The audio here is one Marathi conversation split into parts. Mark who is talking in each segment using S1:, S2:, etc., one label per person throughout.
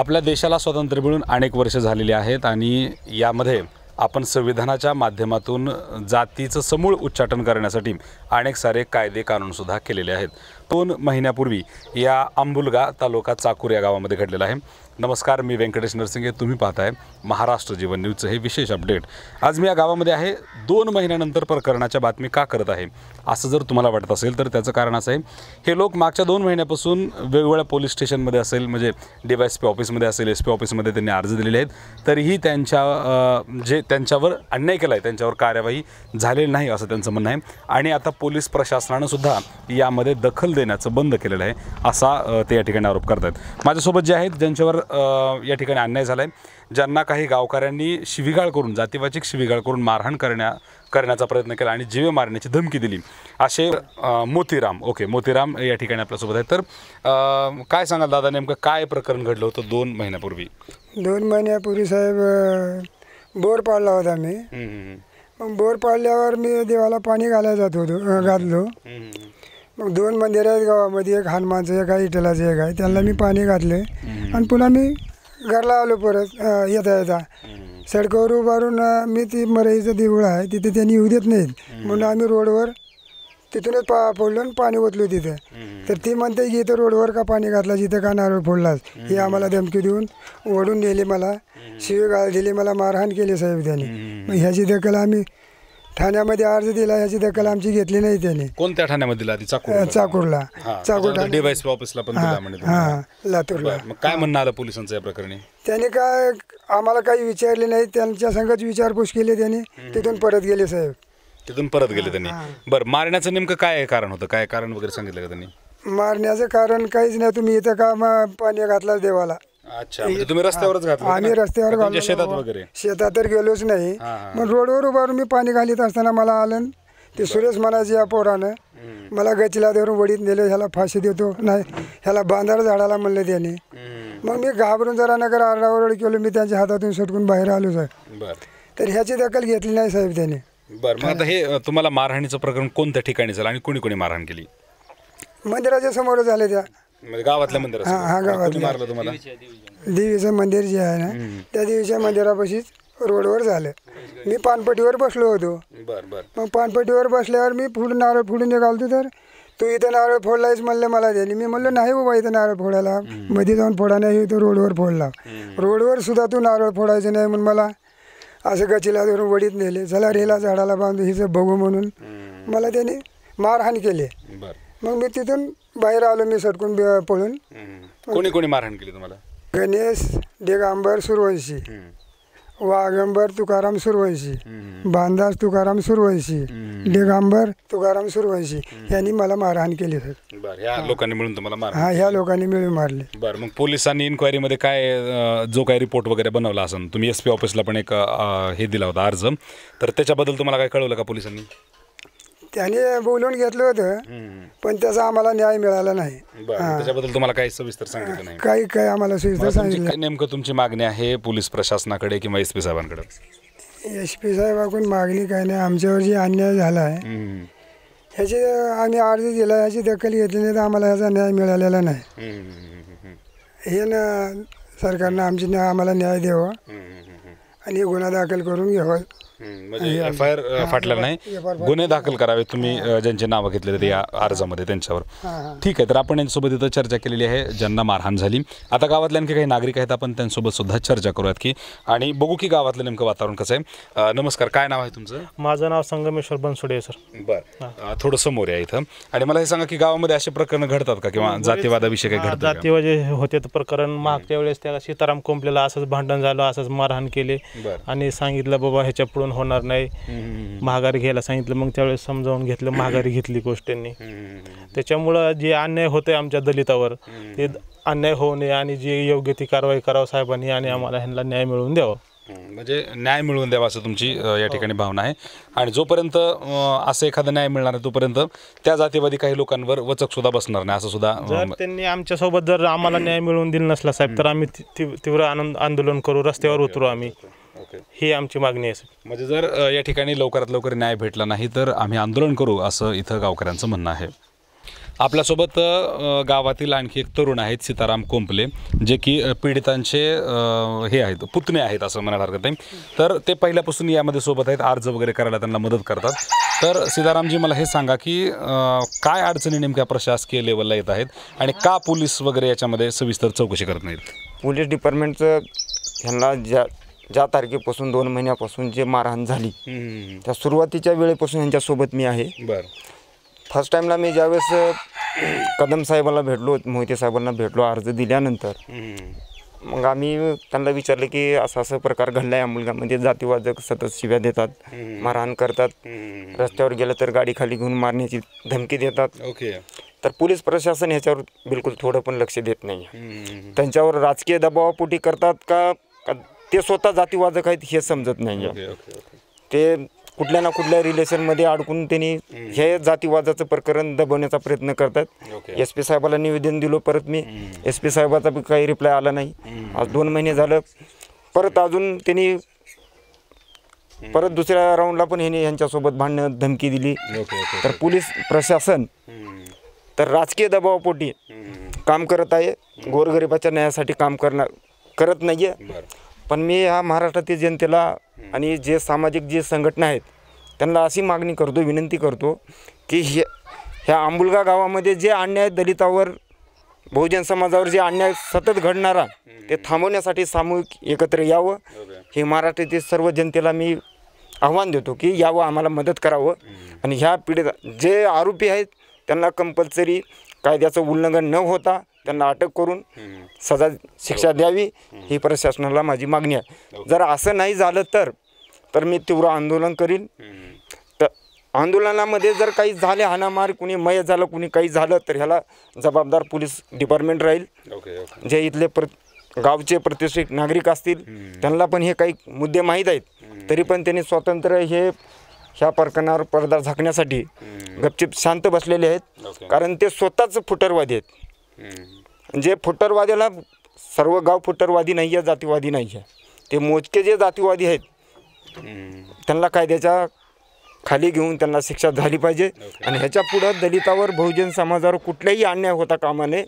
S1: आपल्या देशाला स्वातंत्र्य मिळून अनेक वर्ष झालेली आहेत आणि यामध्ये आपण संविधानाच्या माध्यमातून जातीचं समूळ उच्चाटन करण्यासाठी अनेक सारे कायदे कानूनसुद्धा केलेले आहेत दोन महिन्यापूर्वी या आंबुलगा तालुका चाकूर या गावामध्ये घडलेला आहे नमस्कार मी व्यंकटेश नरसिंगे तुम्ही पाहताय महाराष्ट्र जीवन न्यूजचं हे विशेष अपडेट आज मी या गावामध्ये आहे दोन महिन्यानंतर प्रकरणाच्या बातमी का करत आहे असं जर तुम्हाला वाटत असेल तर त्याचं कारण असं आहे हे लोक मागच्या दोन महिन्यापासून वेगवेगळ्या पोलीस स्टेशनमध्ये असेल म्हणजे डी वाय एस पी ऑफिसमध्ये असेल एस पी ऑफिसमध्ये त्यांनी अर्ज दिलेले आहेत तरीही त्यांच्या जे त्यांच्यावर अन्याय केला आहे त्यांच्यावर कार्यवाही झालेली नाही असं त्यांचं म्हणणं आहे आणि आता पोलीस प्रशासनानं सुद्धा यामध्ये दखल देण्याचं बंद केलेलं आहे असा ते या ठिकाणी आरोप करत आहेत माझ्यासोबत जे आहेत ज्यांच्यावर या ठिकाणी अन्याय झाला आहे ज्यांना काही गावकऱ्यांनी शिविगाळ करून जातीवाचिक शिविगाळ करून मारहाण करण्या करण्याचा प्रयत्न केला आणि जीवे मारण्याची धमकी दिली असे मोतीराम ओके मोतीराम या ठिकाणी आपल्यासोबत आहे तर काय सांगाल दादा नेमकं काय प्रकरण घडलं होतं दोन महिन्यापूर्वी
S2: दोन महिन्यापूर्वी साहेब बोर पाडला होता मी मग बोर पाडल्यावर मी देवाला पाणी घालायला जात होतो घातलो मग दोन मंदिर आहेत गावामध्ये एक हनुमानचं एक आहे इटलाचं एक आहे त्यांना मी पाणी घातले आणि पुन्हा मी घरला आलो परत येता येता सडकावर उभारून मी ती मराईचं देऊळ आहे तिथे त्यांनी येऊ देत नाहीत म्हणून आम्ही रोडवर तिथूनच पा फोडलो आणि पाणी ओतलो तिथे तर ती म्हणते की इथं रोडवर का पाणी घातला जिथे का नारळ फोडलास हे आम्हाला धमकी देऊन ओढून नेले मला शिवगाळ दिली मला मारहाण केली साहेब त्यांनी मग ह्याची दखल आम्ही ठाण्यामध्ये अर्ज दिला याची दखल आमची घेतली नाही त्याने
S1: कोणत्या ठाण्यामध्ये दिला चाकूरला चाकूर चाकूरला चाकूर डिव्हाइस ऑफिसला पण दिला लातूरला मग काय म्हणणं आलं पोलिसांचं या प्रकरणी
S2: त्याने काय आम्हाला काही विचारले नाही त्यांच्या संघाची विचारपूस केली त्याने
S1: तिथून परत गेले साहेब तिथून परत गेले त्यांनी बरं मारण्याचं नेमकं काय कारण होतं काय कारण वगैरे सांगितलं का त्यांनी
S2: मारण्याचं कारण काहीच नाही तुम्ही इथं का मग पाणी घातला देवाला
S1: अच्छा म्हणजे आम्ही रस्त्यावर म्हणजे शेतात वगैरे
S2: शेतात तर गेलोच नाही मग रोडवर उभारून मी पाणी घालीत असताना मला आलं ते सुरेश म्हणायचे या पोरानं मला गचिला देऊन वडीत नेलं ह्याला फाशी देतो नाही ह्याला बांधार झाडाला म्हणलं त्याने मग मी घाबरून जरा नगर आरडाओरड केलो मी त्यांच्या हातातून सुटकून बाहेर आलो साहेब तर ह्याची दखल घेतली नाही साहेब त्याने
S1: बरं आता हे तुम्हाला मारहाणीचं प्रकरण कोणत्या ठिकाणी झालं आणि कोणी कोणी मारहाण केली
S2: मंदिराच्या समोर झाले त्या
S1: म्हणजे हा, हा, मारलं तुम्हाला
S2: देवीचं मंदिर जे आहे ना त्या देवीच्या मंदिरापाशीच रोडवर झालं मी पानपट्टीवर बसलो होतो मग पानपट्टीवर बसल्यावर मी फुड नारळ फुडून निघालतो तर तू इथं नारळ फोडलायच म्हणलं मला दिली मी म्हणलं नाही बाबा इथं नारळ फोडायला मध्ये जाऊन फोडा नाही इथं रोडवर फोडला रोडवर सुद्धा तू नारळ फोडायचं नाही म्हणून मला असं गचिला धरून वडीत नेले चला रेला झाडाला बांधू हिचं बघू म्हणून मला त्याने मारहाण केली मग मी तिथून बाहेर आलो मी सरकून पळून
S1: कोणी कोणी मारहाण केली तुम्हाला
S2: गणेश डेगांबर सूर्यवंशी वाघंबर तुकाराम सूर्यवंशी बांदास तुकाराम सूर्यवंशी डेगांबर तुकाराम सूर्यवंशी यांनी मला मारहाण केली सर
S1: बरं या लोकांनी मिळून तुम्हाला मार हा ह्या
S2: लोकांनी मिळून मारले
S1: बरं मग पोलिसांनी इन्क्वायरी मध्ये काय जो काही रिपोर्ट वगैरे बनवला असेल तुम्ही एस पी ऑफिसला पण एक हे दिला होता अर्ज तर त्याच्याबद्दल तुम्हाला काय कळवलं का पोलिसांनी
S2: त्याने बोलून घेतलं होतं पण त्याचा आम्हाला न्याय मिळाला नाही
S1: त्याच्याबद्दल तुम्हाला काही सविस्तर सांगितलं नाही
S2: काही काही आम्हाला सविस्तर सांगितलं
S1: नेमकं तुमची मागणी आहे पोलीस प्रशासनाकडे किंवा एस पी साहेबांकडे
S2: एस पी साहेबाकडून मागणी काय नाही आमच्यावर जे अन्याय झाला आहे ह्याची आम्ही अर्ज दिला ह्याची दखल घेतली नाही तर आम्हाला ह्याचा न्याय मिळालेला नाही हे ना सरकारनं आमची आम्हाला न्याय द्यावा आणि आणि गुन्हा दाखल करून घ्यावा
S1: म्हणजे नाही गुन्हे दाखल करावे तुम्ही ज्यांचे नावं घेतले या अर्जामध्ये त्यांच्यावर ठीक आहे तर आपण यांच्यासोबत इथं चर्चा केलेली आहे ज्यांना मारहाण झाली आता गावातले आणखी काही नागरिक आहेत आपण त्यांच्यासोबत सुद्धा चर्चा करूयात की आणि बघू की गावातलं नेमकं वातावरण कसं आहे नमस्कार काय नाव आहे तुमचं माझं नाव संगमेश्वर बनसोडे सर बरं थोडं समोर आहे इथं आणि मला हे सांगा की गावामध्ये असे प्रकरण घडतात का किंवा जातीवादाविषयी काही घडतात जातीवाद होते प्रकरण मागच्या वेळेस त्याला सीताराम कोंपलेला असंच भांडण झालं असंच मारहाण केले आणि सांगितलं बाबा ह्याच्या पुढून पण होणार नाही माघारी घ्यायला सांगितलं मग त्यावेळेस समजावून घेतलं माघारी घेतली गोष्टींनी त्यांनी त्याच्यामुळं जे अन्याय होते आमच्या दलितावर ते अन्याय होऊ नये आणि जे योग्य ती कारवाई करावं साहेबांनी आणि आम्हाला ह्यांना न्याय मिळवून द्यावा म्हणजे न्याय मिळवून द्यावा असं तुमची या हो. ठिकाणी भावना आहे आणि जोपर्यंत असं एखादं न्याय मिळणार आहे तोपर्यंत त्या जातीवादी काही लोकांवर वचक सुद्धा बसणार नाही असं सुद्धा त्यांनी त्यांनी आमच्यासोबत जर आम्हाला न्याय मिळवून दिला नसला साहेब तर आम्ही तीव्र आनंद आंदोलन करू रस्त्यावर उतरू आम्ही ही आमची मागणी आहे म्हणजे जर या ठिकाणी लवकरात लवकर न्याय भेटला नाही तर आम्ही आंदोलन करू असं इथं गावकऱ्यांचं म्हणणं आहे आपल्यासोबत गावातील आणखी एक तरुण आहेत सीताराम कोंपले जे की पीडितांचे हे आहेत पुतणे आहेत असं म्हणायला हरकत नाही तर ते पहिल्यापासून यामध्ये सोबत आहेत अर्ज वगैरे करायला त्यांना मदत करतात तर सीतारामजी मला हे सांगा की काय अडचणी नेमक्या प्रशासकीय लेवलला येत आहेत आणि का पोलीस वगैरे याच्यामध्ये सविस्तर चौकशी करत नाहीत पोलीस
S3: डिपार्टमेंटचं ह्यांना ज्या ज्या तारखेपासून दोन महिन्यापासून जे मारहाण झाली त्या सुरुवातीच्या वेळेपासून यांच्यासोबत मी आहे बरं फर्स्ट टाईमला मी ज्यावेळेस कदम साहेबांना भेटलो मोहिते साहेबांना भेटलो अर्ज दिल्यानंतर मग आम्ही त्यांना विचारलं की असा असं प्रकार घडला आहे मुलगामध्ये म्हणजे जातीवादक सतत शिव्या देतात मारहाण करतात रस्त्यावर गेलं तर गाडी खाली घेऊन मारण्याची धमकी देतात ओके तर पोलीस प्रशासन ह्याच्यावर बिलकुल थोडं पण लक्ष देत
S1: नाही
S3: त्यांच्यावर राजकीय दबावापोटी करतात का ते स्वतः जातीवाजक आहेत हे समजत नाही ते कुठल्या ना कुठल्या रिलेशनमध्ये अडकून त्यांनी हे जातीवादाचं प्रकरण दबवण्याचा प्रयत्न करतात एस पी साहेबाला निवेदन दिलो परत मी एस पी साहेबाचा काही रिप्लाय आला नाही आज दोन महिने झालं परत अजून त्यांनी परत दुसऱ्या राऊंडला पण ह्याने यांच्यासोबत भांडणं धमकी दिली तर पोलीस प्रशासन तर राजकीय दबावापोटी काम करत आहे गोरगरिबाच्या न्यायासाठी काम करणार करत नाही आहे पण मी ह्या महाराष्ट्रातील जनतेला आणि जे सामाजिक जे संघटना आहेत त्यांना अशी मागणी करतो विनंती करतो की हे ह्या आंबुलगा गावामध्ये जे अन्याय दलितावर बहुजन समाजावर जे अन्याय सतत घडणारा ते थांबवण्यासाठी सामूहिक एकत्र यावं हे महाराष्ट्रातील सर्व जनतेला मी आव्हान देतो की यावं आम्हाला मदत करावं आणि ह्या पिढीत जे आरोपी आहेत त्यांना कंपल्सरी कायद्याचं उल्लंघन न होता त्यांना अटक करून सजा शिक्षा हो. द्यावी ही प्रशासनाला माझी मागणी आहे हो. जर असं नाही झालं तर तर मी तीव्र आंदोलन करीन तर आंदोलनामध्ये जर काही झाले हानामार कुणी मय झालं कुणी काही झालं तर ह्याला जबाबदार पोलीस डिपार्टमेंट राहील जे इथले प्र गावचे प्रतिष्ठित नागरिक असतील त्यांना पण हे काही मुद्दे माहीत आहेत तरी पण त्यांनी स्वातंत्र्य हे ह्या प्रकरणावर पडदा झाकण्यासाठी गपचिप शांत बसलेले आहेत कारण ते स्वतःच फुटरवादी आहेत जे फुटरवाद्याला सर्व गाव फुटरवादी नाही आहे जातीवादी नाही आहे ते मोजके जे जातीवादी आहेत त्यांना कायद्याच्या खाली घेऊन त्यांना शिक्षा झाली पाहिजे आणि ह्याच्या पुढं दलितावर बहुजन समाजावर कुठलाही अन्याय होता कामाने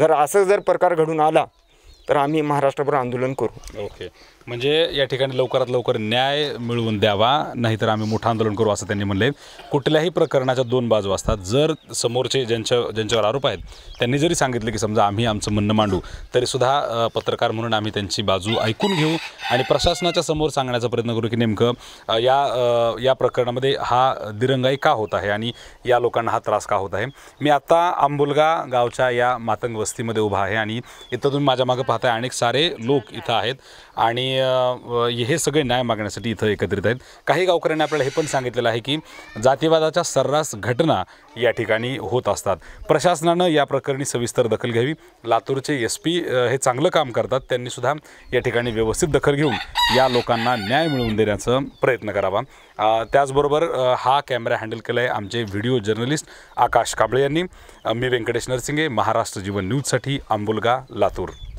S3: जर असं जर प्रकार घडून आला तर आम्ही महाराष्ट्रभर आंदोलन करू
S1: ओके म्हणजे या ठिकाणी लवकरात लवकर न्याय मिळवून द्यावा नाहीतर आम्ही मोठं आंदोलन करू असं त्यांनी म्हणले कुठल्याही प्रकरणाच्या दोन बाजू असतात जर समोरचे ज्यांच्या ज्यांच्यावर आरोप आहेत त्यांनी जरी सांगितलं की समजा आम्ही आमचं म्हणणं मांडू तरीसुद्धा पत्रकार म्हणून आम्ही त्यांची बाजू ऐकून घेऊ आणि प्रशासनाच्या समोर सांगण्याचा प्रयत्न करू की नेमकं या या प्रकरणामध्ये हा दिरंगाई का होत आहे आणि या लोकांना हा त्रास का होत आहे मी आत्ता आंबुलगा गावच्या या मातंग वस्तीमध्ये उभा आहे आणि इथं तुम्ही माझ्या मागं पाहताय अनेक सारे लोक इथं आहेत आणि हे सगळे न्याय मागण्यासाठी इथं एकत्रित आहेत काही गावकऱ्यांनी आपल्याला हे पण सांगितलेलं आहे की जातीवादाच्या सर्रास घटना या ठिकाणी होत असतात प्रशासनानं या प्रकरणी सविस्तर दखल घ्यावी लातूरचे एस पी हे चांगलं काम करतात त्यांनीसुद्धा या ठिकाणी व्यवस्थित दखल घेऊन या लोकांना न्याय मिळवून देण्याचा प्रयत्न करावा त्याचबरोबर हा कॅमेरा हँडल केला आहे आमचे व्हिडिओ जर्नलिस्ट आकाश काबळे यांनी मी व्यंकटेश नरसिंगे महाराष्ट्र जीवन न्यूजसाठी आंबुलगा लातूर